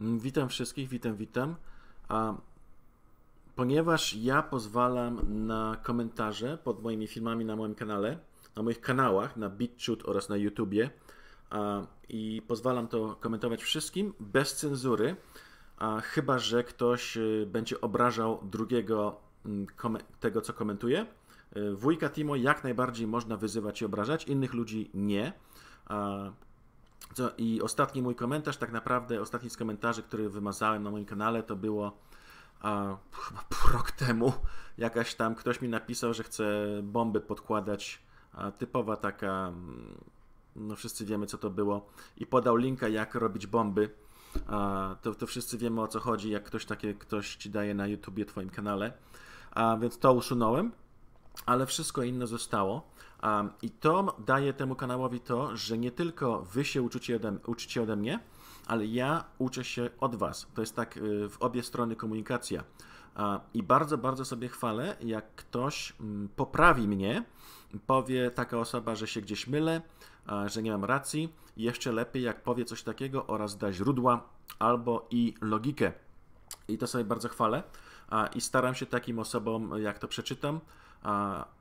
Mm, witam wszystkich, witam, witam. A ponieważ ja pozwalam na komentarze pod moimi filmami na moim kanale, na moich kanałach, na BitChute oraz na YouTubie a, i pozwalam to komentować wszystkim bez cenzury, a, chyba że ktoś y, będzie obrażał drugiego mm, tego, co komentuje. Y, wujka Timo jak najbardziej można wyzywać i obrażać, innych ludzi nie. Co, I ostatni mój komentarz, tak naprawdę ostatni z komentarzy, który wymazałem na moim kanale, to było a, chyba pół rok temu. Jakaś tam ktoś mi napisał, że chce bomby podkładać. A, typowa taka, mm, no wszyscy wiemy co to było. I podał linka, jak robić bomby. A, to, to wszyscy wiemy o co chodzi, jak ktoś takie ktoś ci daje na YouTubie, twoim kanale. A, więc to usunąłem, ale wszystko inne zostało. Um, I to daje temu kanałowi to, że nie tylko wy się uczycie ode, uczycie ode mnie, ale ja uczę się od was. To jest tak y, w obie strony komunikacja. I bardzo, bardzo sobie chwalę, jak ktoś poprawi mnie, powie taka osoba, że się gdzieś mylę, że nie mam racji. Jeszcze lepiej, jak powie coś takiego oraz da źródła albo i logikę. I to sobie bardzo chwalę. I staram się takim osobom, jak to przeczytam,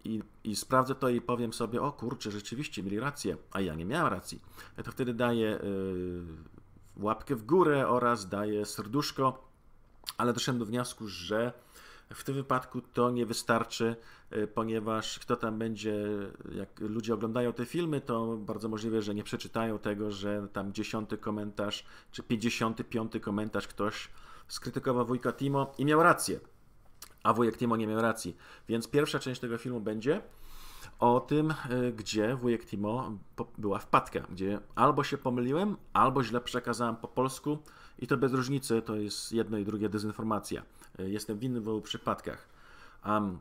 i, i sprawdzę to i powiem sobie, o kurczę, rzeczywiście mieli rację, a ja nie miałem racji, e, to wtedy daję y, łapkę w górę oraz daję serduszko, ale doszedłem do wniosku, że w tym wypadku to nie wystarczy, y, ponieważ kto tam będzie, jak ludzie oglądają te filmy, to bardzo możliwe, że nie przeczytają tego, że tam dziesiąty komentarz czy pięćdziesiąty piąty komentarz ktoś skrytykował wujka Timo i miał rację a wujek Timo nie miał racji. Więc pierwsza część tego filmu będzie o tym, y, gdzie wujek Timo była wpadka, gdzie albo się pomyliłem, albo źle przekazałem po polsku i to bez różnicy, to jest jedno i drugie dezinformacja. Y, jestem winny w obu przypadkach. Um,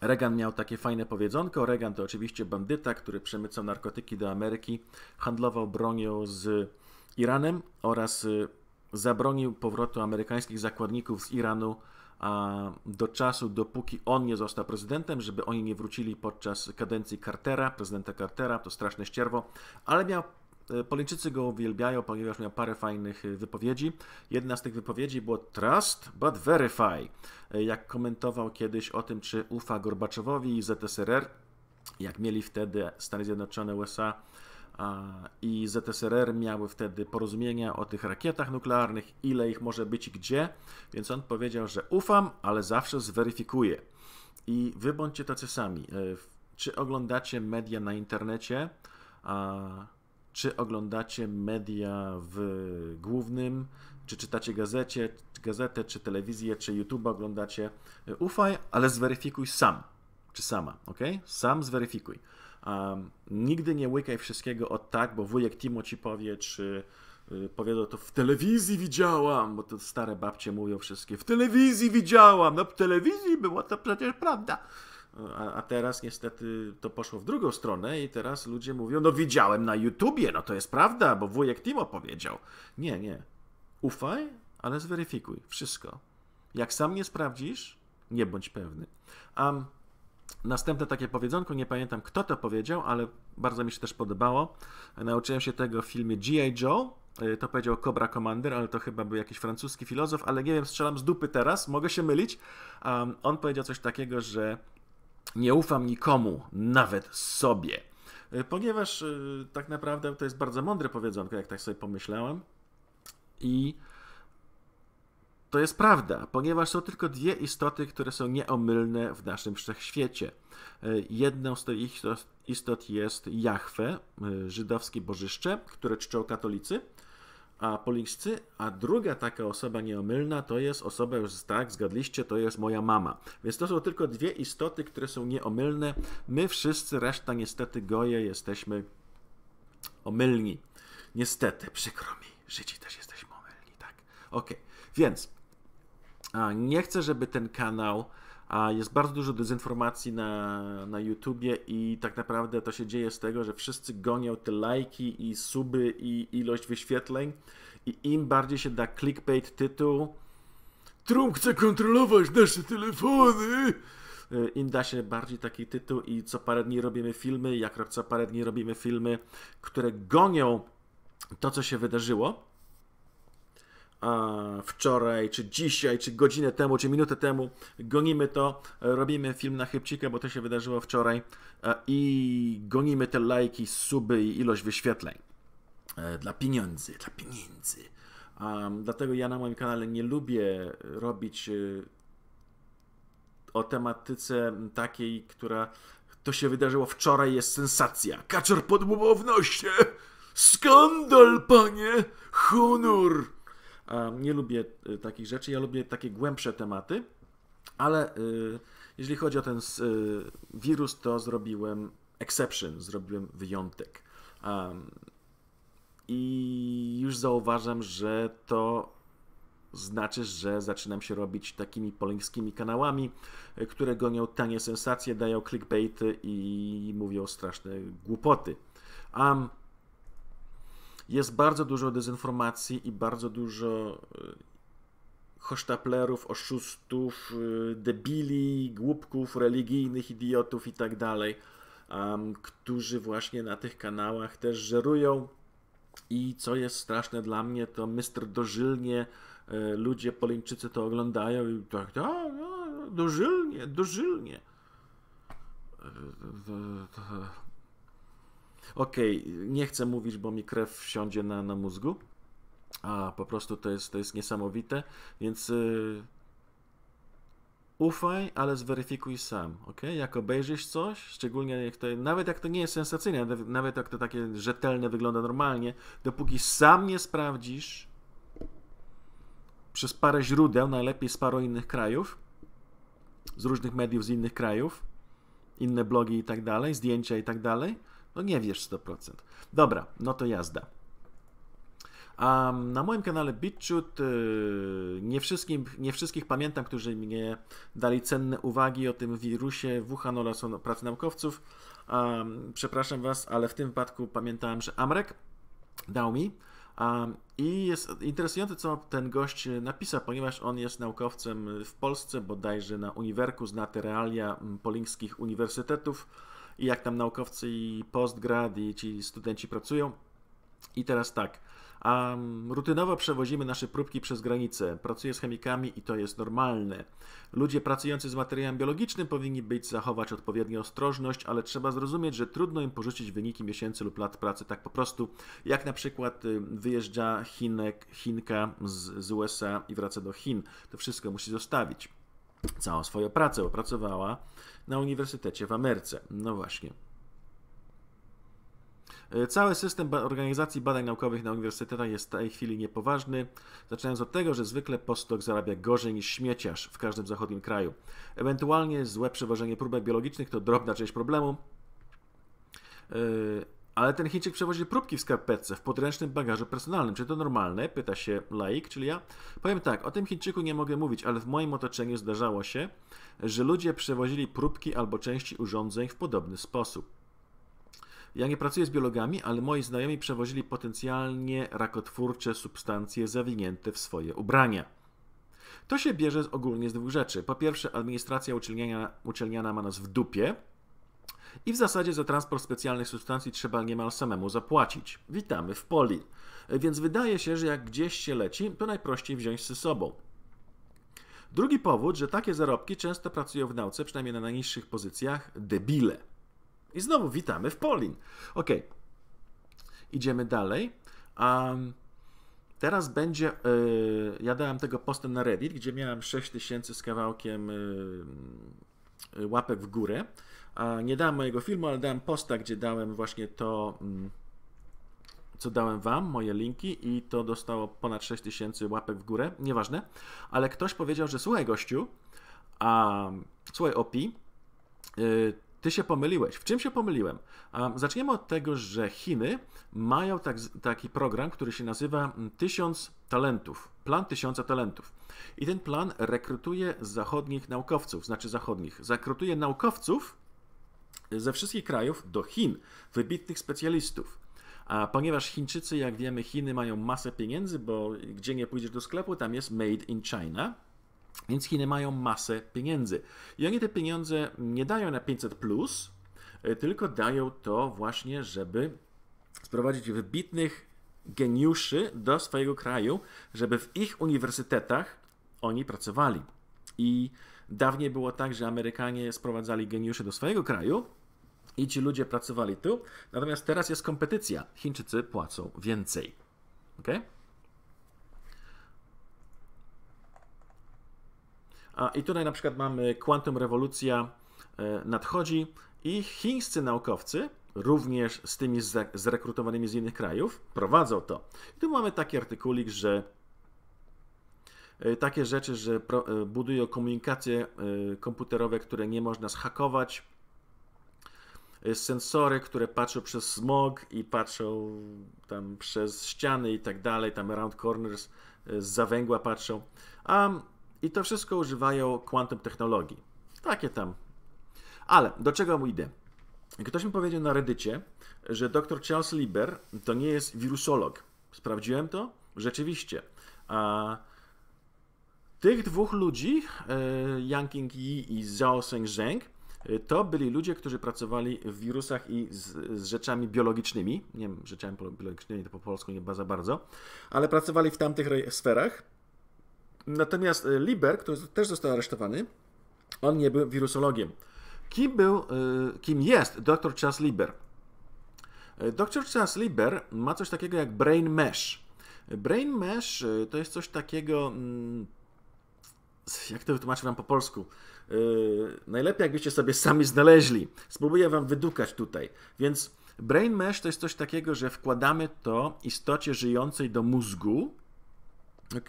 Reagan miał takie fajne powiedzonko. Reagan to oczywiście bandyta, który przemycał narkotyki do Ameryki, handlował bronią z Iranem oraz y, zabronił powrotu amerykańskich zakładników z Iranu do czasu, dopóki on nie został prezydentem, żeby oni nie wrócili podczas kadencji Cartera, prezydenta Cartera, to straszne ścierwo, ale miał e, go uwielbiają, ponieważ miał parę fajnych e, wypowiedzi. Jedna z tych wypowiedzi było Trust but verify. E, jak komentował kiedyś o tym, czy ufa Gorbaczowowi i ZSRR, jak mieli wtedy Stany Zjednoczone, USA i ZSRR miały wtedy porozumienia o tych rakietach nuklearnych, ile ich może być i gdzie, więc on powiedział, że ufam, ale zawsze zweryfikuję. I wy bądźcie tacy sami. E, czy oglądacie media na internecie, czy oglądacie media w głównym, czy czytacie gazecie, gazetę, czy telewizję, czy YouTube oglądacie, e, ufaj, ale zweryfikuj sam, czy sama, ok? Sam zweryfikuj. Um, nigdy nie łykaj wszystkiego od tak, bo wujek Timo ci powie, czy y, no to w telewizji widziałam, bo to stare babcie mówią wszystkie, w telewizji widziałam, no w telewizji była to przecież prawda. A, a, teraz niestety to poszło w drugą stronę i teraz ludzie mówią, no widziałem na YouTubie, no to jest prawda, bo wujek Timo powiedział. Nie, nie. Ufaj, ale zweryfikuj wszystko. Jak sam nie sprawdzisz, nie bądź pewny. Um, Następne takie powiedzonko, nie pamiętam kto to powiedział, ale bardzo mi się też podobało. Nauczyłem się tego w filmie G.I. Joe. Y, to powiedział Cobra Commander, ale to chyba był jakiś francuski filozof, ale nie wiem, strzelam z dupy teraz, mogę się mylić. Um, on powiedział coś takiego, że nie ufam nikomu, nawet sobie. Y, ponieważ y, tak naprawdę to jest bardzo mądre powiedzonko, jak tak sobie pomyślałem. I to jest prawda, ponieważ są tylko dwie istoty, które są nieomylne w naszym wszechświecie. E, jedną z tych istot, jest Jahwe, e, żydowskie bożyszcze, które czczą katolicy, a polińscy, a druga taka osoba nieomylna to jest osoba, już tak, zgadliście, to jest moja mama. Więc to są tylko dwie istoty, które są nieomylne. My wszyscy, reszta niestety goje, jesteśmy omylni. Niestety, przykro mi, Żydzi też jesteśmy omylni, tak? Okej, okay. więc nie chcę, żeby ten kanał. jest bardzo dużo dezinformacji na, na YouTubie i tak naprawdę to się dzieje z tego, że wszyscy gonią te lajki i suby i ilość wyświetleń i im bardziej się da clickbait tytuł Trump chce kontrolować nasze telefony, y, im da się bardziej taki tytuł i co parę dni robimy filmy, jak co parę dni robimy filmy, które gonią to, co się wydarzyło wczoraj, czy dzisiaj, czy godzinę temu, czy minutę temu. Gonimy to, robimy film na chybcikę, bo to się wydarzyło wczoraj e, i gonimy te lajki, suby i ilość wyświetleń. E, dla pieniędzy, dla pieniędzy. Um, dlatego ja na moim kanale nie lubię robić e, o tematyce takiej, która to się wydarzyło wczoraj, jest sensacja. Kaczor pod Skandal, panie! Honor! Nie lubię y, takich rzeczy, ja lubię takie głębsze tematy, ale y, jeżeli chodzi o ten y, wirus, to zrobiłem exception, zrobiłem wyjątek. I już zauważam, że to znaczy, że zaczynam się robić takimi polskimi kanałami, które gonią tanie sensacje, dają clickbaity i mówią straszne głupoty. Um, jest bardzo dużo dezinformacji i bardzo dużo e, hosztaplerów, oszustów, e, debili, głupków, religijnych idiotów i tak dalej, którzy właśnie na tych kanałach też żerują. I co jest straszne dla mnie, to mistr Dożylnie, e, ludzie Polińczycy to oglądają i tak, a, a dożylnie, dożylnie. Okej, okay, nie chcę mówić, bo mi krew wsiądzie na, na mózgu. A po prostu to jest, to jest niesamowite, więc yy, ufaj, ale zweryfikuj sam, ok? Jak obejrzysz coś, szczególnie jak to, nawet jak to nie jest sensacyjne, nawet jak to takie rzetelne wygląda normalnie, dopóki sam nie sprawdzisz przez parę źródeł, najlepiej z paru innych krajów, z różnych mediów z innych krajów, inne blogi i tak dalej, zdjęcia i tak dalej, no nie wiesz 100%. Dobra, no to jazda. A na moim kanale BitChut y, nie, wszystkim, nie wszystkich pamiętam, którzy mnie dali cenne uwagi o tym wirusie Wuhan oraz o no, pracy naukowców. Przepraszam Was, ale w tym wypadku pamiętałem, że Amrek dał mi. I jest interesujące, co ten gość napisał, ponieważ on jest naukowcem w Polsce, bodajże na Uniwerku, zna te realia polińskich uniwersytetów i jak tam naukowcy i postgrad i ci studenci pracują. I teraz tak. Um, rutynowo przewozimy nasze próbki przez granicę. Pracuję z chemikami i to jest normalne. Ludzie pracujący z materiałem biologicznym powinni być zachować odpowiednią ostrożność, ale trzeba zrozumieć, że trudno im porzucić wyniki miesięcy lub lat pracy tak po prostu, jak na przykład y, wyjeżdża Chinek, Chinka z, z USA i wraca do Chin. To wszystko musi zostawić. Całą swoją pracę opracowała na Uniwersytecie w Ameryce. No właśnie. E, cały system organizacji badań naukowych na uniwersytetach jest w tej chwili niepoważny, zaczynając od tego, że zwykle postdoc zarabia gorzej niż śmieciarz w każdym zachodnim kraju. Ewentualnie złe przeważenie próbek biologicznych to drobna część problemu, e, ale ten Chińczyk przewozi próbki w skarpetce, w podręcznym bagażu personalnym. Czy to normalne? Pyta się laik, czyli ja. Powiem tak, o tym Chińczyku nie mogę mówić, ale w moim otoczeniu zdarzało się, że ludzie przewozili próbki albo części urządzeń w podobny sposób. Ja nie pracuję z biologami, ale moi znajomi przewozili potencjalnie rakotwórcze substancje zawinięte w swoje ubrania. To się bierze ogólnie z dwóch rzeczy. Po pierwsze, administracja uczelniana, uczelniana ma nas w dupie, i w zasadzie za transport specjalnych substancji trzeba niemal samemu zapłacić. Witamy w poli. Więc wydaje się, że jak gdzieś się leci, to najprościej wziąć ze sobą. Drugi powód, że takie zarobki często pracują w nauce, przynajmniej na najniższych pozycjach, debile. I znowu witamy w Polin. Ok, idziemy dalej. Um, teraz będzie. Yy, ja dałem tego posta na Reddit, gdzie miałem 6000 z kawałkiem yy, łapek w górę nie dałem mojego filmu, ale dałem posta, gdzie dałem właśnie to, mm, co dałem wam, moje linki i to dostało ponad 6000 łapek w górę, nieważne. Ale ktoś powiedział, że słuchaj gościu, a, słuchaj opi, y, ty się pomyliłeś. W czym się pomyliłem? Um, zaczniemy od tego, że Chiny mają tak, taki program, który się nazywa 1000 mm, talentów. Plan 1000 talentów. I ten plan rekrutuje zachodnich naukowców, znaczy zachodnich, rekrutuje naukowców, ze wszystkich krajów do Chin, wybitnych specjalistów. A ponieważ Chińczycy, jak wiemy, Chiny mają masę pieniędzy, bo gdzie nie pójdziesz do sklepu, tam jest Made in China. Więc Chiny mają masę pieniędzy. I oni te pieniądze nie dają na 500, plus, y, tylko dają to właśnie, żeby sprowadzić wybitnych geniuszy do swojego kraju, żeby w ich uniwersytetach oni pracowali. I dawniej było tak, że Amerykanie sprowadzali geniuszy do swojego kraju, i ci ludzie pracowali tu. Natomiast teraz jest kompetycja. Chińczycy płacą więcej. Ok? A i tutaj na przykład mamy Quantum Rewolucja e, nadchodzi i chińscy naukowcy również z tymi zrekrutowanymi z innych krajów prowadzą to. I tu mamy taki artykulik, że e, takie rzeczy, że e, budują komunikacje komputerowe, które nie można zhakować, sensory, które patrzą przez smog i patrzą tam przez ściany i tak dalej, tam round corners e, z zawęgła patrzą. A, I to wszystko używają quantum technologii. Takie tam. Ale do czego mu idę? Ktoś mi powiedział na Reddicie, że dr Charles Lieber to nie jest wirusolog. Sprawdziłem to? Rzeczywiście. A tych dwóch ludzi, e, Yang King Yi i Zhao Seng Zheng, Y, to byli ludzie, którzy pracowali w wirusach i z, z rzeczami biologicznymi. Nie wiem, rzeczami biologicznymi to po polsku nie za bardzo, ale pracowali w tamtych sferach. Natomiast y, Liber, który też został aresztowany, on nie był wirusologiem. Kim, był, y, kim jest dr Charles Lieber? Dr Charles Lieber ma coś takiego jak brain mesh. Brain mesh to jest coś takiego, mm, jak to wytłumaczę wam po polsku? Yy, najlepiej jakbyście sobie sami znaleźli. Spróbuję wam wydukać tutaj. Więc brain mesh to jest coś takiego, że wkładamy to istocie żyjącej do mózgu, ok?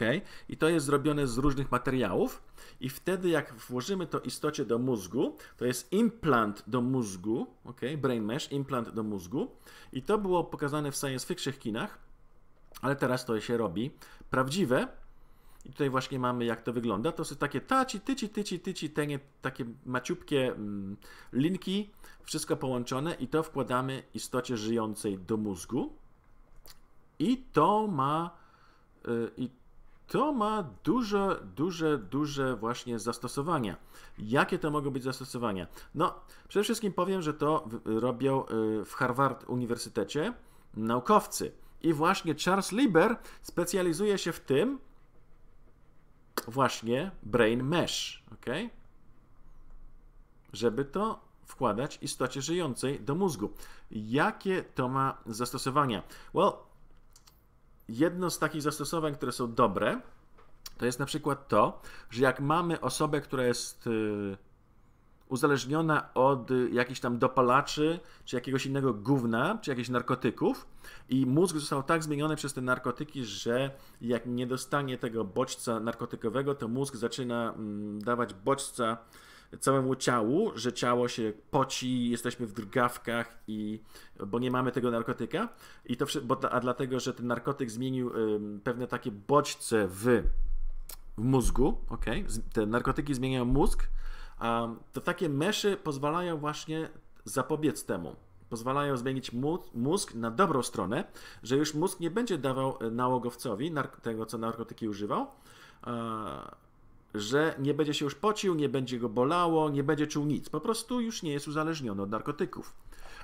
I to jest zrobione z różnych materiałów i wtedy jak włożymy to istocie do mózgu, to jest implant do mózgu, ok? Brain mesh, implant do mózgu i to było pokazane w science fiction kinach, ale teraz to się robi prawdziwe, i tutaj właśnie mamy, jak to wygląda. To są takie taci, tyci, tyci, tyci, tenie, takie maciupkie mm, linki, wszystko połączone i to wkładamy istocie żyjącej do mózgu. I to ma, y, i to ma duże, duże, duże właśnie zastosowania. Jakie to mogą być zastosowania? No, przede wszystkim powiem, że to robią y, w Harvard Uniwersytecie naukowcy. I właśnie Charles Lieber specjalizuje się w tym, właśnie brain mesh, ok? Żeby to wkładać istocie żyjącej do mózgu. Jakie to ma zastosowania? Well, jedno z takich zastosowań, które są dobre, to jest na przykład to, że jak mamy osobę, która jest y, uzależniona od y, jakichś tam dopalaczy, czy jakiegoś innego gówna, czy jakichś narkotyków. I mózg został tak zmieniony przez te narkotyki, że jak nie dostanie tego bodźca narkotykowego, to mózg zaczyna mm, dawać bodźca całemu ciału, że ciało się poci, jesteśmy w drgawkach i bo nie mamy tego narkotyka i to bo, a dlatego, że ten narkotyk zmienił pewne takie bodźce w, w mózgu, ok? Te narkotyki zmieniają mózg to takie meszy pozwalają właśnie zapobiec temu. Pozwalają zmienić mózg na dobrą stronę, że już mózg nie będzie dawał e, nałogowcowi tego, co narkotyki używał, że nie będzie się już pocił, nie będzie go bolało, nie będzie czuł nic. Po prostu już nie jest uzależniony od narkotyków.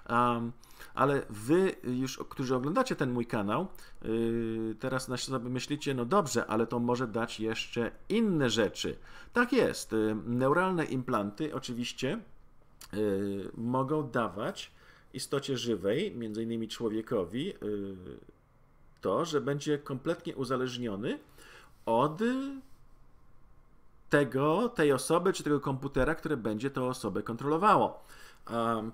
Um, ale wy już, którzy oglądacie ten mój kanał, yy, teraz na sobie myślicie, no dobrze, ale to może dać jeszcze inne rzeczy. Tak jest, yy, neuralne implanty oczywiście yy, mogą dawać istocie żywej, między innymi człowiekowi, yy, to, że będzie kompletnie uzależniony od tego, tej osoby czy tego komputera, które będzie tę osobę kontrolowało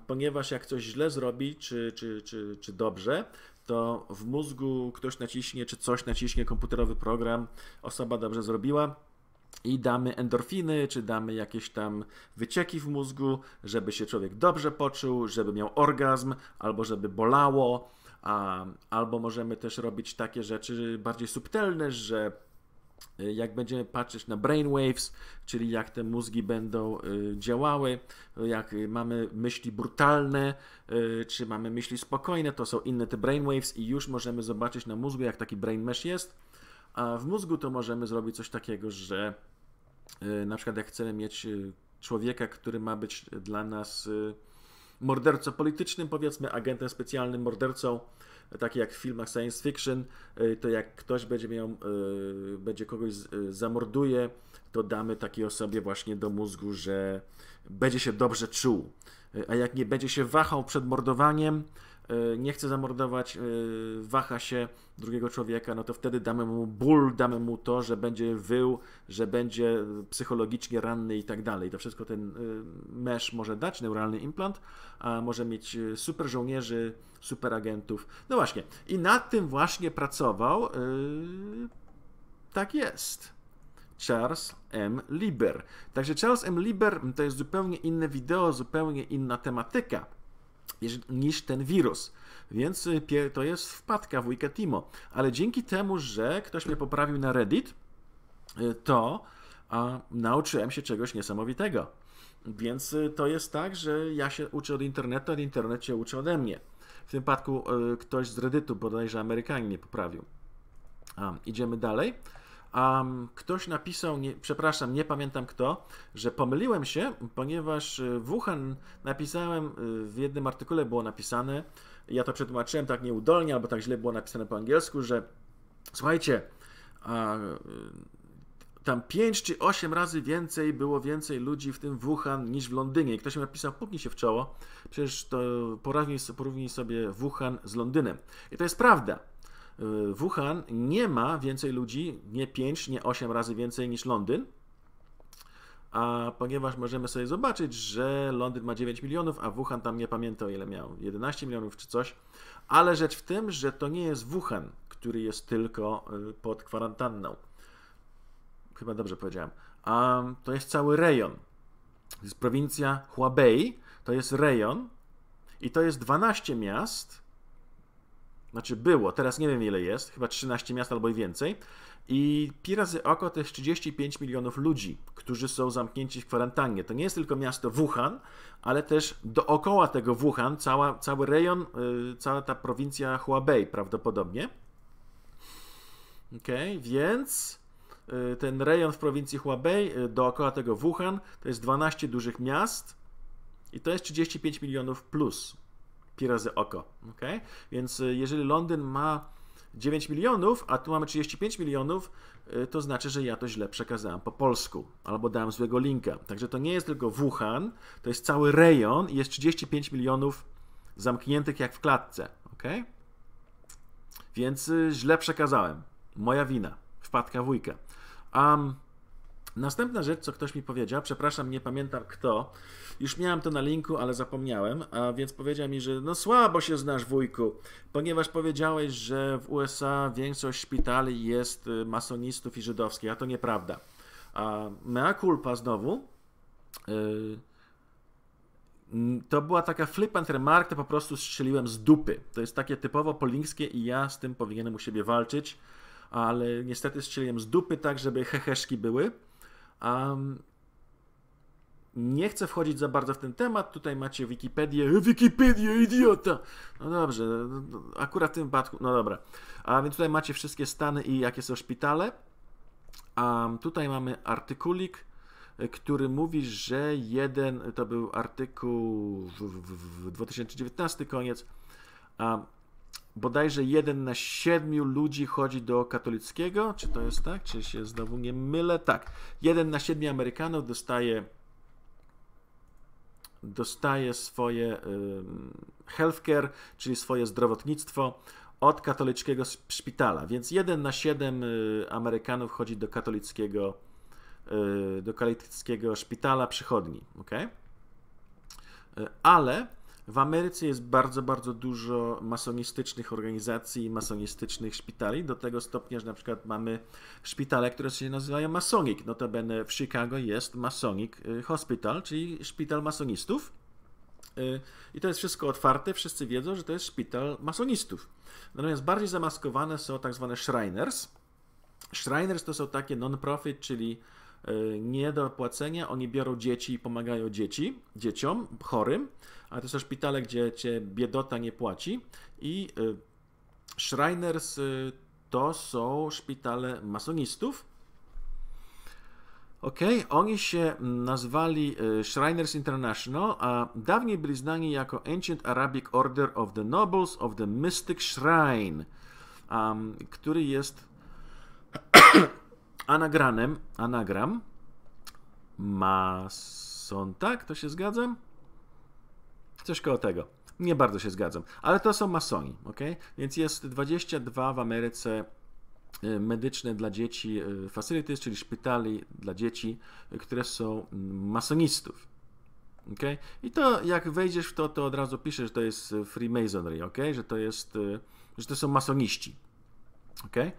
ponieważ jak coś źle zrobi, czy, czy, czy, czy dobrze, to w mózgu ktoś naciśnie, czy coś naciśnie komputerowy program, osoba dobrze zrobiła, i damy endorfiny, czy damy jakieś tam wycieki w mózgu, żeby się człowiek dobrze poczuł, żeby miał orgazm, albo żeby bolało, a, albo możemy też robić takie rzeczy bardziej subtelne, że Y, jak będziemy patrzeć na brainwaves, czyli jak te mózgi będą y, działały, jak y, mamy myśli brutalne, czy mamy myśli spokojne, to są inne te brainwaves i już możemy zobaczyć na mózgu, jak taki brain mesh jest. A w mózgu to możemy zrobić coś takiego, że na przykład jak chcemy mieć człowieka, który ma być dla nas mordercą politycznym, powiedzmy, agentem specjalnym, mordercą, takie jak w filmach science fiction, y, to jak ktoś będzie miał, y, będzie kogoś y, zamorduje, to damy takiej osobie właśnie do mózgu, że będzie się dobrze czuł. A jak nie będzie się wahał przed mordowaniem, E, nie chce zamordować, e, waha się drugiego człowieka, no to wtedy damy mu ból, damy mu to, że będzie wył, że będzie psychologicznie ranny i tak dalej. To wszystko ten e, mesh może dać, neuralny implant, a może mieć super żołnierzy, super agentów. No właśnie. I nad tym właśnie pracował. Tak jest. Charles M. Lieber. Także Charles M. Lieber to jest zupełnie inne wideo, zupełnie inna tematyka niż ten wirus. Więc y, to jest wpadka w Wikitimo. Ale dzięki temu, że ktoś mnie poprawił na Reddit, y, to a, nauczyłem się czegoś niesamowitego. Więc y, to jest tak, że ja się uczę od internetu, a internet się uczy ode mnie. W tym przypadku ktoś z Redditu, bodajże Amerykanin, mnie poprawił. A, idziemy dalej. A ktoś napisał, nie, przepraszam, nie pamiętam kto, że pomyliłem się, ponieważ y, Wuhan napisałem, y, w jednym artykule było napisane, ja to przetłumaczyłem tak nieudolnie, albo tak źle było napisane po angielsku, że słuchajcie, a, y, tam 5 czy 8 razy więcej było więcej ludzi w tym Wuhan niż w Londynie. I ktoś mi napisał, puknij się w czoło, przecież to porównij sobie Wuhan z Londynem. I to jest prawda. Y, Wuhan nie ma więcej ludzi, nie 5, nie 8 razy więcej niż Londyn. A ponieważ możemy sobie zobaczyć, że Londyn ma 9 milionów, a Wuhan tam nie pamiętam ile miał, 11 milionów czy coś. Ale rzecz w tym, że to nie jest Wuhan, który jest tylko y, pod kwarantanną. Chyba dobrze powiedziałem. A to jest cały rejon. To jest prowincja Hubei, to jest rejon i to jest 12 miast, znaczy było, teraz nie wiem ile jest, chyba 13 miast albo i więcej. I pi razy oko to jest 35 milionów ludzi, którzy są zamknięci w kwarantannie. To nie jest tylko miasto Wuhan, ale też dookoła tego Wuhan, cała, cały rejon, yy, cała ta prowincja Huabei prawdopodobnie. Okej, okay, więc yy, ten rejon w prowincji Huabei, yy, dookoła tego Wuhan, to jest 12 dużych miast i to jest 35 milionów plus pi razy oko. Okay? Więc y, jeżeli Londyn ma 9 milionów, a tu mamy 35 milionów, y, to znaczy, że ja to źle przekazałem po polsku albo dałem złego linka. Także to nie jest tylko Wuhan, to jest cały rejon i jest 35 milionów zamkniętych jak w klatce. Okay? Więc y, źle przekazałem. Moja wina. Wpadka wujka. Um, następna rzecz, co ktoś mi powiedział, przepraszam, nie pamiętam kto, już miałem to na linku, ale zapomniałem, a więc powiedział mi, że no słabo się znasz wujku, ponieważ powiedziałeś, że w USA większość szpitali jest y, masonistów i żydowskich, a to nieprawda. A mea culpa znowu. Y, to była taka flippant remark, to po prostu strzeliłem z dupy. To jest takie typowo polińskie i ja z tym powinienem u siebie walczyć, ale niestety strzeliłem z dupy tak, żeby heheszki były. Um, nie chcę wchodzić za bardzo w ten temat. Tutaj macie Wikipedię. Wikipedia, idiota! No dobrze, no, no, akurat w tym wypadku. no dobra. A więc tutaj macie wszystkie stany i jakie są szpitale. A tutaj mamy artykulik, y, który mówi, że jeden, to był artykuł w, w, w 2019 koniec, a bodajże jeden na siedmiu ludzi chodzi do katolickiego, czy to jest tak, czy się znowu nie mylę? Tak, jeden na siedmiu Amerykanów dostaje dostaje swoje healthcare, czyli swoje zdrowotnictwo od katolickiego szpitala. Więc jeden na siedem y, Amerykanów chodzi do katolickiego, y, do katolickiego szpitala przychodni. Okay? Ale w Ameryce jest bardzo, bardzo dużo masonistycznych organizacji i masonistycznych szpitali, do tego stopnia, że na przykład mamy szpitale, które się nazywają Masonic. Notabene w Chicago jest Masonic y, Hospital, czyli szpital masonistów. Y, I to jest wszystko otwarte, wszyscy wiedzą, że to jest szpital masonistów. Natomiast bardziej zamaskowane są tak zwane Shriners. Shriners to są takie non-profit, czyli E, nie do opłacenia, oni biorą dzieci i pomagają dzieci, dzieciom chorym, ale to są szpitale, gdzie cię biedota nie płaci i e, Shriners e, to są szpitale masonistów. Ok, oni się nazwali Shriners International, a dawniej byli znani jako Ancient Arabic Order of the Nobles of the Mystic Shrine, um, który jest anagranem, anagram, mason, tak? To się zgadzam? Coś koło tego. Nie bardzo się zgadzam, ale to są masoni, ok? Więc jest 22 w Ameryce y, medyczne dla dzieci y, facilities, czyli szpitali dla dzieci, y, które są mm, masonistów. Okay? I to jak wejdziesz w to, to od razu piszesz, że to jest Freemasonry, okay? że to jest, że to są masoniści. Okay?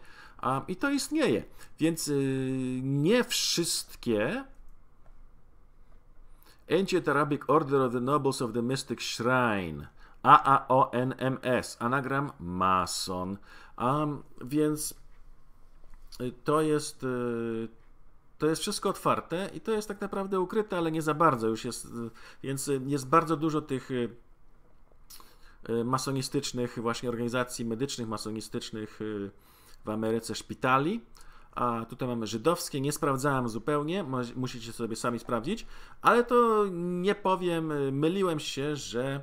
I to istnieje. Więc y, nie wszystkie Ancient Arabic Order of the Nobles of the Mystic Shrine AAONMS, anagram mason. Um, więc y, to jest y, to jest wszystko otwarte i to jest tak naprawdę ukryte, ale nie za bardzo już jest, więc jest bardzo dużo tych masonistycznych właśnie organizacji medycznych, masonistycznych w Ameryce szpitali. A tutaj mamy żydowskie, nie sprawdzałem zupełnie, musicie sobie sami sprawdzić, ale to nie powiem, y, myliłem się, że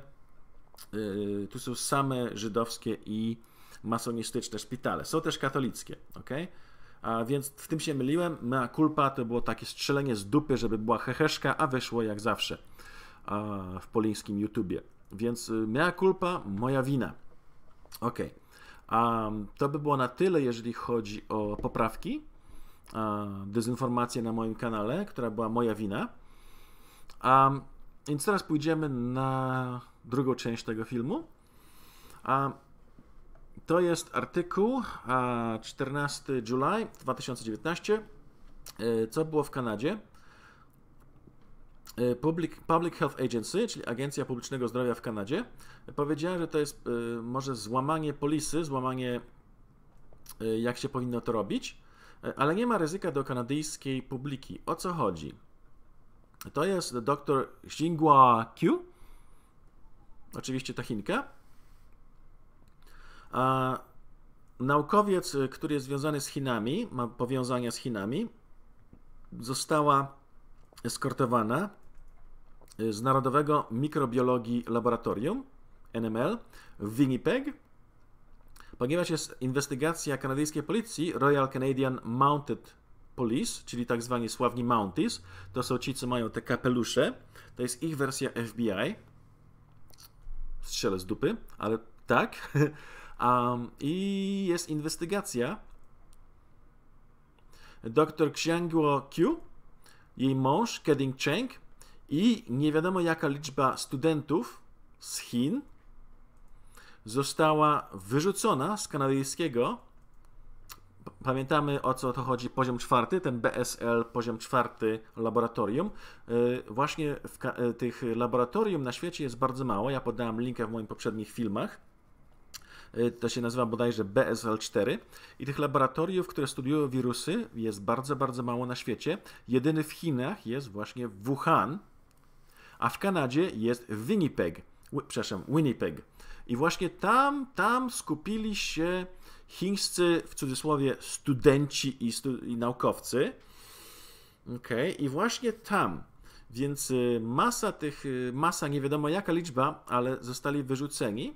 y, tu są same żydowskie i masonistyczne szpitale. Są też katolickie, ok? A więc w tym się myliłem. Mea kulpa to było takie strzelenie z dupy, żeby była heheszka, a wyszło jak zawsze w polińskim YouTubie. Więc y, mea culpa, moja wina. Ok, Um, to by było na tyle, jeżeli chodzi o poprawki, um, dezinformację na moim kanale, która była moja wina. Um, więc teraz pójdziemy na drugą część tego filmu. Um, to jest artykuł 14 July 2019, e, co było w Kanadzie. E, public, Public Health Agency, czyli Agencja Publicznego Zdrowia w Kanadzie, powiedziała, że to jest e, może złamanie polisy, złamanie e, jak się powinno to robić, ale nie ma ryzyka do kanadyjskiej publiki. O co chodzi? To jest dr Xinghua Q, oczywiście ta Chinka. A naukowiec, który jest związany z Chinami, ma powiązania z Chinami, została eskortowana z Narodowego Mikrobiologii Laboratorium NML w Winnipeg, ponieważ jest inwestygacja kanadyjskiej policji Royal Canadian Mounted Police, czyli tak zwani sławni Mounties. To są ci, co mają te kapelusze. To jest ich wersja FBI. Strzelę z dupy, ale tak. Um, I jest inwestygacja. Doktor Xiangguo Q, jej mąż Keding Cheng i nie wiadomo jaka liczba studentów z Chin została wyrzucona z kanadyjskiego. Pamiętamy o co to chodzi, poziom czwarty, ten BSL, poziom czwarty laboratorium. Y, właśnie y, tych laboratorium na świecie jest bardzo mało. Ja podałem linkę w moich poprzednich filmach. Y, to się nazywa bodajże BSL-4 i tych laboratoriów, które studiują wirusy jest bardzo, bardzo mało na świecie. Jedyny w Chinach jest właśnie Wuhan, a w Kanadzie jest Winnipeg, przepraszam, Winnipeg. I właśnie tam, tam skupili się chińscy, w cudzysłowie, studenci i, stu, i naukowcy. ok, I właśnie tam, więc y, masa tych, y, masa nie wiadomo jaka liczba, ale zostali wyrzuceni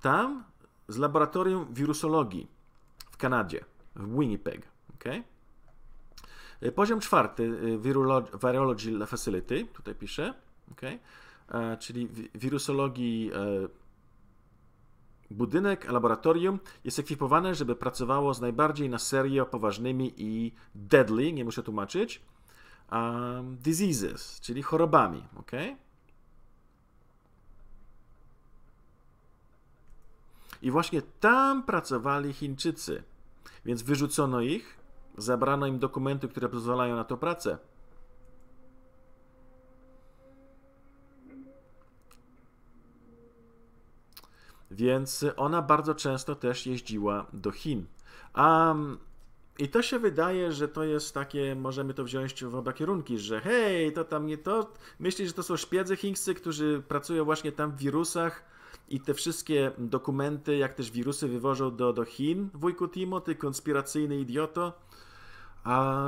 tam z laboratorium wirusologii w Kanadzie, w Winnipeg. Okay? E, poziom czwarty, Virology e, Facility, tutaj pisze, okay, e, czyli wirusologii Budynek, laboratorium jest ekwipowane, żeby pracowało z najbardziej na serio poważnymi i deadly, nie muszę tłumaczyć, um, diseases, czyli chorobami, ok? I właśnie tam pracowali Chińczycy, więc wyrzucono ich Zabrano im dokumenty, które pozwalają na to pracę. Więc ona bardzo często też jeździła do Chin. A i to się wydaje, że to jest takie, możemy to wziąć w oba kierunki, że hej, to tam nie to, Myśli, że to są szpiedzy chińscy, którzy pracują właśnie tam w wirusach, i te wszystkie dokumenty, jak też wirusy wywożą do, do Chin, wujku Timo, ty konspiracyjny idioto. A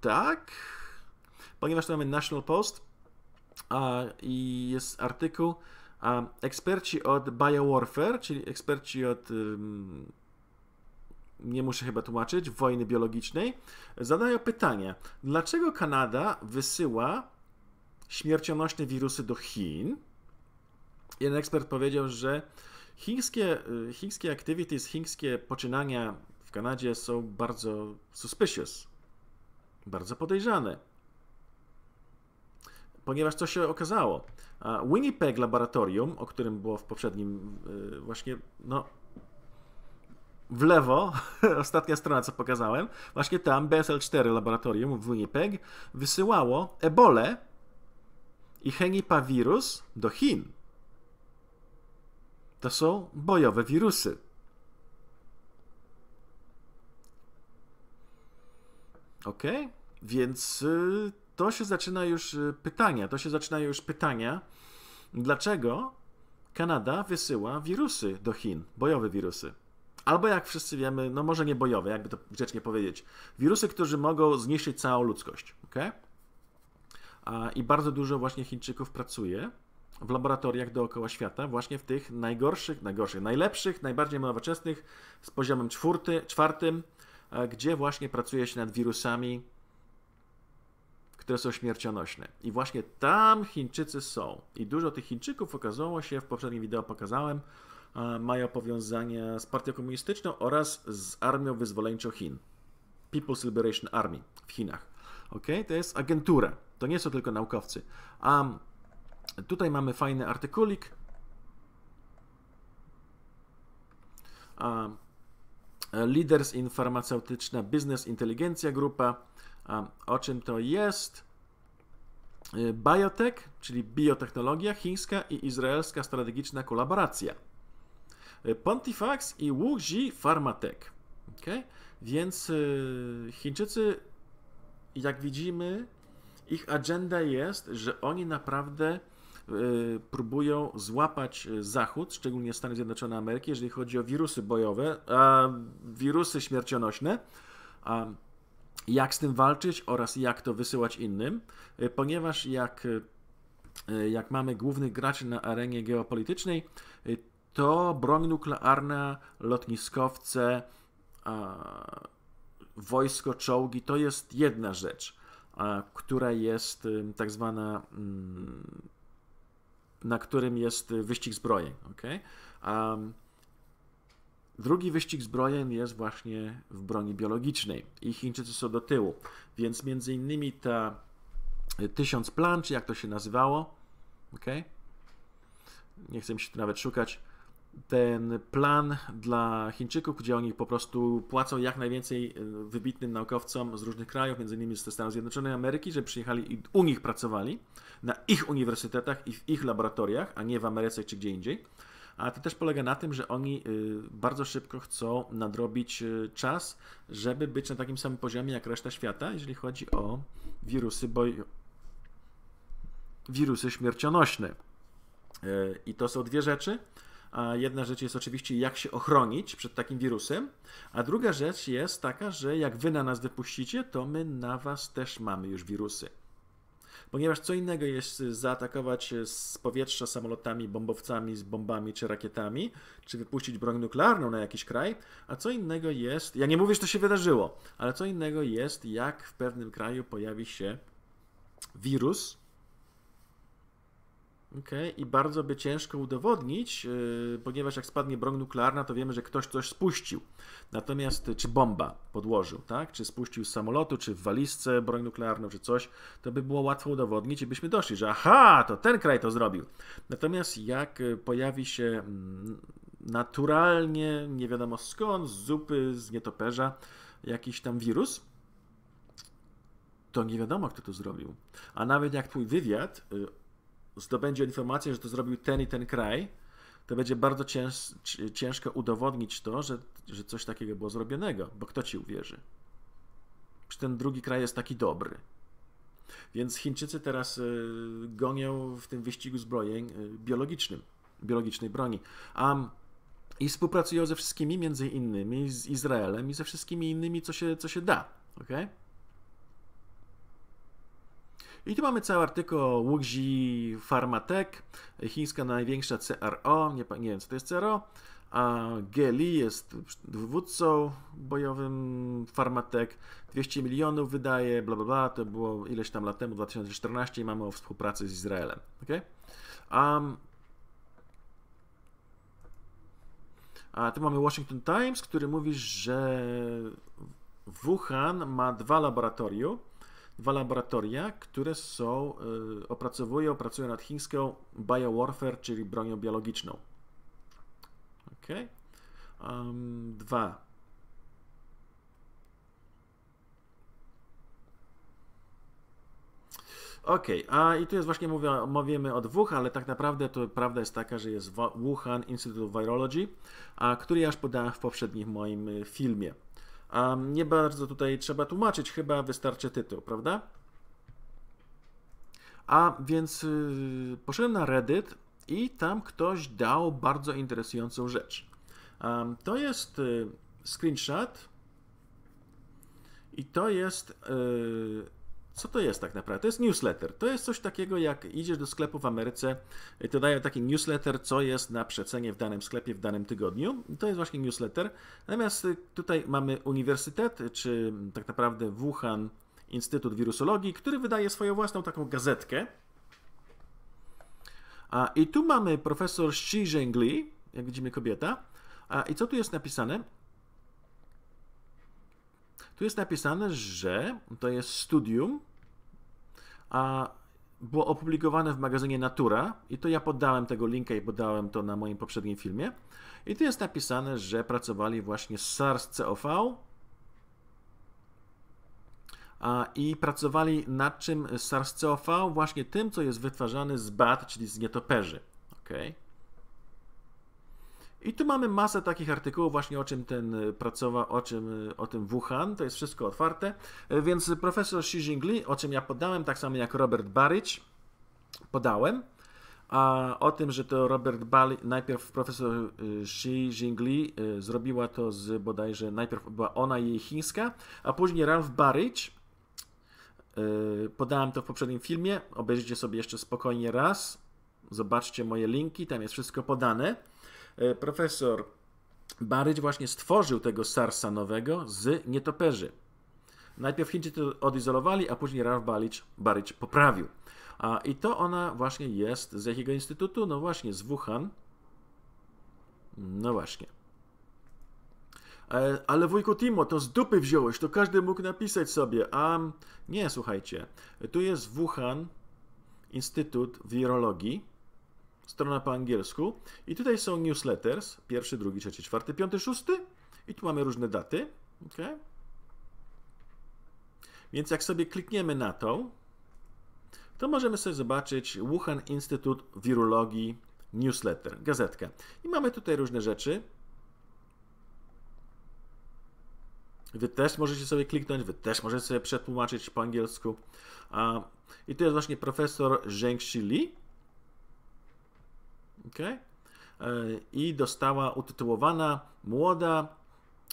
tak, ponieważ tu mamy National Post a, i jest artykuł a, eksperci od biowarfare, czyli eksperci od nie muszę chyba tłumaczyć, wojny biologicznej, zadają pytanie, dlaczego Kanada wysyła śmiercionośne wirusy do Chin, Jeden ekspert powiedział, że chińskie, y, chińskie activities, chińskie poczynania w Kanadzie są bardzo suspicious, bardzo podejrzane. Ponieważ co się okazało? Winnipeg Laboratorium, o którym było w poprzednim y, właśnie, no w lewo, ostatnia strona, co pokazałem, właśnie tam BSL-4 Laboratorium w Winnipeg wysyłało ebole i hengipawirus do Chin. To są bojowe wirusy. Ok? Więc y, to się zaczyna już y, pytania. To się zaczyna już pytania, dlaczego Kanada wysyła wirusy do Chin, bojowe wirusy. Albo jak wszyscy wiemy, no może nie bojowe, jakby to grzecznie powiedzieć, wirusy, którzy mogą zniszczyć całą ludzkość. ok? I bardzo dużo właśnie Chińczyków pracuje w laboratoriach dookoła świata, właśnie w tych najgorszych, najgorszych, najlepszych, najbardziej nowoczesnych z poziomem czwórty, czwartym, e, gdzie właśnie pracuje się nad wirusami, które są śmiercionośne. I właśnie tam Chińczycy są. I dużo tych Chińczyków okazało się, w poprzednim wideo pokazałem, e, mają powiązania z partią komunistyczną oraz z Armią Wyzwoleńczą Chin. People's Liberation Army w Chinach. Okay? To jest agentura. To nie są tylko naukowcy. Um, Tutaj mamy fajny artykulik. E, Leaders in farmaceutyczna Business Inteligencja Grupa. O czym to jest? E, Biotech, czyli biotechnologia chińska i izraelska strategiczna kolaboracja. E, Pontifax i Wuxi Pharmatech. Okay? Więc Chińczycy, jak widzimy, ich agenda jest, że oni naprawdę Y, próbują złapać y, Zachód, szczególnie Stany Zjednoczone Ameryki, jeżeli chodzi o wirusy bojowe, a wirusy śmiercionośne, a jak z tym walczyć oraz jak to wysyłać innym, y, ponieważ jak, jak mamy głównych graczy na arenie geopolitycznej, to broń nuklearna, lotniskowce, wojsko, czołgi to jest jedna rzecz, która jest tak zwana mm, na którym jest y, wyścig zbrojeń. Okay? Um, drugi wyścig zbrojeń jest właśnie w broni biologicznej i Chińczycy są do tyłu. Więc między innymi ta y, tysiąc plan, czy jak to się nazywało, okay? nie chcę mi się tu nawet szukać, ten plan dla Chińczyków, gdzie oni po prostu płacą jak najwięcej e, wybitnym naukowcom z różnych krajów, między innymi ze Stanów Zjednoczonych Ameryki, że przyjechali i u nich pracowali, na ich uniwersytetach i w ich laboratoriach, a nie w Ameryce czy gdzie indziej. A to też polega na tym, że oni e, bardzo szybko chcą nadrobić e, czas, żeby być na takim samym poziomie jak reszta świata, jeżeli chodzi o wirusy, bo wirusy śmiercionośne. I to są dwie rzeczy. Jedna rzecz jest oczywiście, jak się ochronić przed takim wirusem, a druga rzecz jest taka, że jak wy na nas wypuścicie, to my na was też mamy już wirusy. Ponieważ co innego jest zaatakować z powietrza samolotami, bombowcami, z bombami czy rakietami, czy wypuścić broń nuklearną na jakiś kraj, a co innego jest, ja nie mówię, że to się wydarzyło, ale co innego jest, jak w pewnym kraju pojawi się wirus, okay. i bardzo by ciężko udowodnić, yy, ponieważ jak spadnie broń nuklearna, to wiemy, że ktoś coś spuścił. Natomiast y, czy bomba podłożył, tak? Czy spuścił z samolotu, czy w walizce broń nuklearną, czy coś, to by było łatwo udowodnić i byśmy doszli, że aha, to ten kraj to zrobił. Natomiast jak y, pojawi się mm, naturalnie, nie wiadomo skąd, z zupy, z nietoperza, jakiś tam wirus, to nie wiadomo, kto to zrobił. A nawet jak twój wywiad y, zdobędzie informację, że to zrobił ten i ten kraj, to będzie bardzo cięż, ciężko udowodnić to, że, że coś takiego było zrobionego, bo kto ci uwierzy? Czy ten drugi kraj jest taki dobry? Więc Chińczycy teraz y, gonią w tym wyścigu zbrojeń y, biologicznym, biologicznej broni. a mm, I współpracują ze wszystkimi, między innymi z Izraelem i ze wszystkimi innymi, co się, co się da. Okay? I tu mamy cały artykuł Wuxi Pharmatech, chińska największa CRO, nie, nie wiem co to jest CRO, a Geli jest dowódcą bojowym Farmatek, 200 milionów wydaje, bla bla bla, to było ileś tam lat temu, 2014 i mamy o współpracy z Izraelem, ok? um, a tu mamy Washington Times, który mówi, że Wuhan ma dwa laboratoria dwa laboratoria, które są, y, opracowują, pracują nad chińską biowarfare, czyli bronią biologiczną. Ok. Um, dwa. Ok, a i tu jest właśnie, mówię, mówimy o dwóch, ale tak naprawdę to prawda jest taka, że jest Wuhan Institute of Virology, a, który ja już podałem w poprzednim moim y, filmie. A nie bardzo tutaj trzeba tłumaczyć, chyba wystarczy tytuł, prawda? A więc yy, poszedłem na Reddit i tam ktoś dał bardzo interesującą rzecz. Um, to jest yy, screenshot i to jest yy, co to jest tak naprawdę? To jest newsletter. To jest coś takiego, jak idziesz do sklepu w Ameryce i to dają taki newsletter, co jest na przecenie w danym sklepie w danym tygodniu. to jest właśnie newsletter. Natomiast y, tutaj mamy uniwersytet, czy tak naprawdę Wuhan Instytut Wirusologii, który wydaje swoją własną taką gazetkę. A, I tu mamy profesor Xi Zhengli, jak widzimy kobieta. A, I co tu jest napisane? Tu jest napisane, że to jest studium, a było opublikowane w magazynie Natura i to ja podałem tego linka i podałem to na moim poprzednim filmie. I tu jest napisane, że pracowali właśnie z SARS-CoV i pracowali nad czym SARS-CoV? Właśnie tym, co jest wytwarzane z bat, czyli z nietoperzy. Okay. I tu mamy masę takich artykułów właśnie o czym ten e, pracował, o czym e, o tym Wuhan, to jest wszystko otwarte. E, więc profesor Xi Jingli, o czym ja podałem, tak samo jak Robert Barrich, podałem. A o tym, że to Robert Bali, najpierw profesor Xi Jingli zrobiła to z bodajże, najpierw była ona jej chińska, a później Ralph Barrich, podałem to w poprzednim filmie, obejrzyjcie sobie jeszcze spokojnie raz, zobaczcie moje linki, tam jest wszystko podane. E, profesor Baryć właśnie stworzył tego SARS-a nowego z nietoperzy. Najpierw Chińczycy to odizolowali, a później Ralf Baryć, poprawił. A, I to ona właśnie jest z jakiego instytutu? No właśnie, z Wuhan. No właśnie. E, ale wujku Timo, to z dupy wziąłeś, to każdy mógł napisać sobie. A nie, słuchajcie, tu jest Wuhan Instytut Wirologii strona po angielsku. I tutaj są newsletters, pierwszy, drugi, trzeci, czwarty, piąty, szósty. I tu mamy różne daty. Okay. Więc jak sobie klikniemy na tą, to możemy sobie zobaczyć Wuhan Instytut Wirologii newsletter, gazetkę. I mamy tutaj różne rzeczy. Wy też możecie sobie kliknąć, wy też możecie sobie przetłumaczyć po angielsku. I tu jest właśnie profesor Zheng Li, Okay? E, I dostała utytułowana Młoda,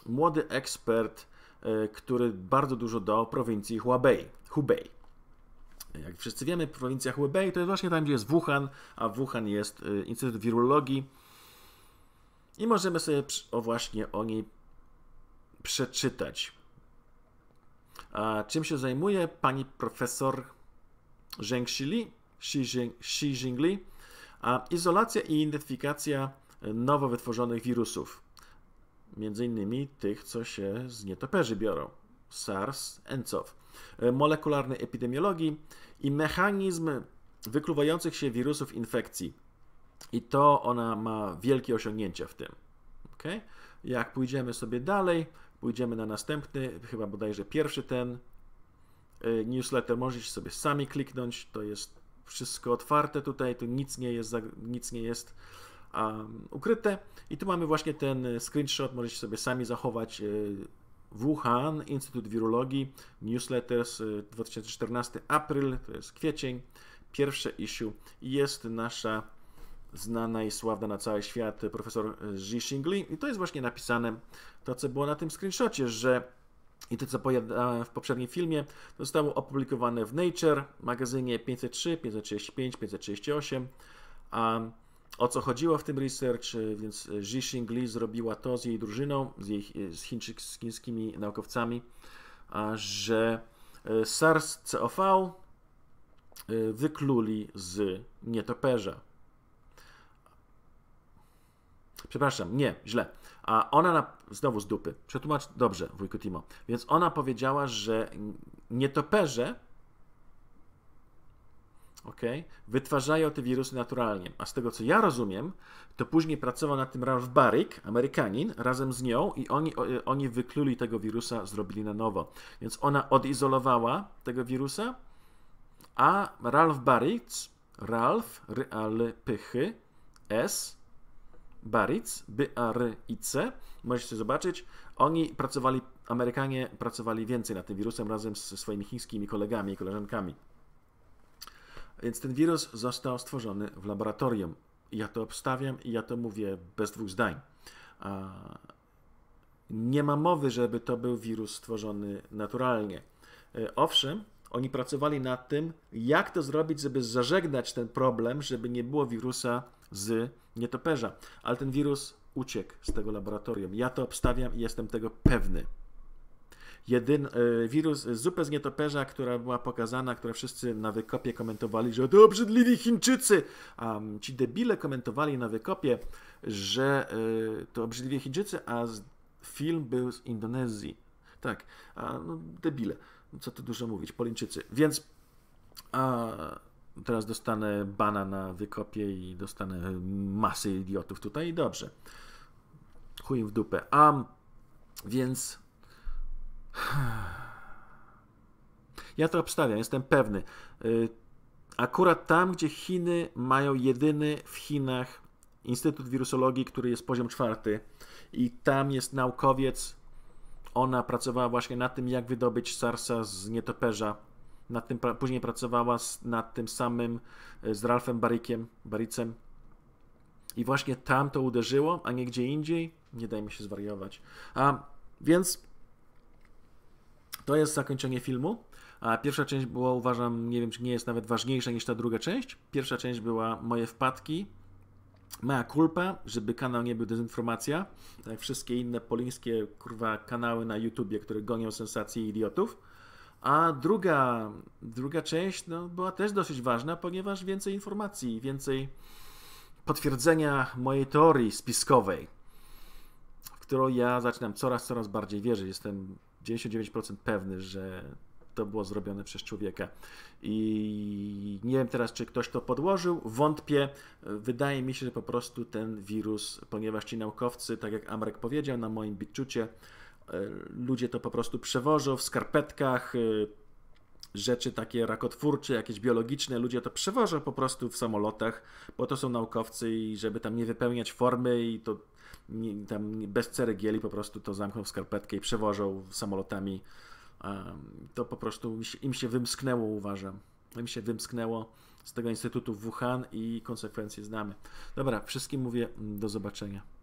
Młody ekspert, e, który bardzo dużo dał prowincji Hubei. Hubei. Jak wszyscy wiemy, prowincja Hubei to jest właśnie tam, gdzie jest Wuhan, a Wuhan jest e, Instytut Wirologii. I możemy sobie o właśnie o niej przeczytać. A czym się zajmuje pani profesor Zheng Shili? Xi Jingli a izolacja i identyfikacja nowo wytworzonych wirusów, między innymi tych, co się z nietoperzy biorą, SARS, ENCOV, molekularnej epidemiologii i mechanizm wykluwających się wirusów infekcji. I to ona ma wielkie osiągnięcia w tym. Okay? Jak pójdziemy sobie dalej, pójdziemy na następny, chyba bodajże pierwszy ten y, newsletter, możecie sobie sami kliknąć, to jest wszystko otwarte tutaj, tu nic nie jest, nic nie jest um, ukryte. I tu mamy właśnie ten e, screenshot, możecie sobie sami zachować. E, Wuhan, Instytut Wirologii, newsletter z 2014, april, to jest kwiecień, pierwsze issue. Jest nasza znana i sławna na cały świat profesor Zhi e, Xingli. I to jest właśnie napisane, to co było na tym screenshocie, że i to, co powiadałem w poprzednim filmie, zostało opublikowane w Nature, magazynie 503, 535, 538. A o co chodziło w tym research, y, więc Zhishing Li zrobiła to z jej drużyną, z, jej, y, z chińskimi naukowcami, że y, SARS-CoV wykluli z nietoperza. Przepraszam, nie, źle. A ona, na... znowu z dupy, przetłumacz dobrze, wujku Timo. Więc ona powiedziała, że nietoperze okay, wytwarzają te wirusy naturalnie. A z tego, co ja rozumiem, to później pracował nad tym Ralph Barrick, Amerykanin, razem z nią i oni, oni wykluli tego wirusa, zrobili na nowo. Więc ona odizolowała tego wirusa, a Ralph Barrick, Ralph, Ryal, Pychy, S, Baric, B-A-R-I-C, możecie zobaczyć. Oni pracowali, Amerykanie pracowali więcej nad tym wirusem razem ze swoimi chińskimi kolegami i koleżankami. Więc ten wirus został stworzony w laboratorium. Ja to obstawiam i ja to mówię bez dwóch zdań. Nie ma mowy, żeby to był wirus stworzony naturalnie. E, owszem, oni pracowali nad tym, jak to zrobić, żeby zażegnać ten problem, żeby nie było wirusa z nietoperza. Ale ten wirus uciekł z tego laboratorium. Ja to obstawiam i jestem tego pewny. Jedyn, e, wirus, zupę z nietoperza, która była pokazana, która wszyscy na wykopie komentowali, że to obrzydliwi Chińczycy. A mm, ci debile komentowali na wykopie, że e, to obrzydliwi Chińczycy, a film był z Indonezji. Tak, a no, debile. Co tu dużo mówić, Polińczycy. Więc a, teraz dostanę bana na wykopie i dostanę e, masę idiotów tutaj i dobrze. Chuj w dupę. A więc. Ja to obstawiam, jestem pewny. E, akurat tam, gdzie Chiny mają jedyny w Chinach Instytut Wirusologii, który jest poziom czwarty, i tam jest naukowiec. Ona pracowała właśnie na tym, jak wydobyć SARS-a z nietoperza nad tym, później pracowała z, nad tym samym e, z Ralphem Barikiem, Baricem. I właśnie tam to uderzyło, a nie gdzie indziej. Nie dajmy się zwariować. A, więc to jest zakończenie filmu. A pierwsza część była, uważam, nie wiem, czy nie jest nawet ważniejsza niż ta druga część. Pierwsza część była moje wpadki, Mea culpa, żeby kanał nie był dezinformacja, tak jak wszystkie inne polińskie kurwa kanały na YouTubie, które gonią sensacji idiotów. A druga, druga część no, była też dosyć ważna, ponieważ więcej informacji, więcej potwierdzenia mojej teorii spiskowej, w którą ja zaczynam coraz, coraz bardziej wierzyć. Jestem 99% pewny, że to było zrobione przez człowieka. I nie wiem teraz, czy ktoś to podłożył, wątpię. Wydaje mi się, że po prostu ten wirus, ponieważ ci naukowcy, tak jak Amrek powiedział na moim biczucie, E, ludzie to po prostu przewożą w skarpetkach, y, rzeczy takie rakotwórcze, jakieś biologiczne, ludzie to przewożą po prostu w samolotach, bo to są naukowcy i żeby tam nie wypełniać formy i to nie, tam bez ceregieli po prostu to zamkną w skarpetkę i przewożą samolotami. to po prostu im się wymsknęło, uważam. Im się wymsknęło z tego instytutu w Wuhan i konsekwencje znamy. Dobra, wszystkim mówię mm, do zobaczenia.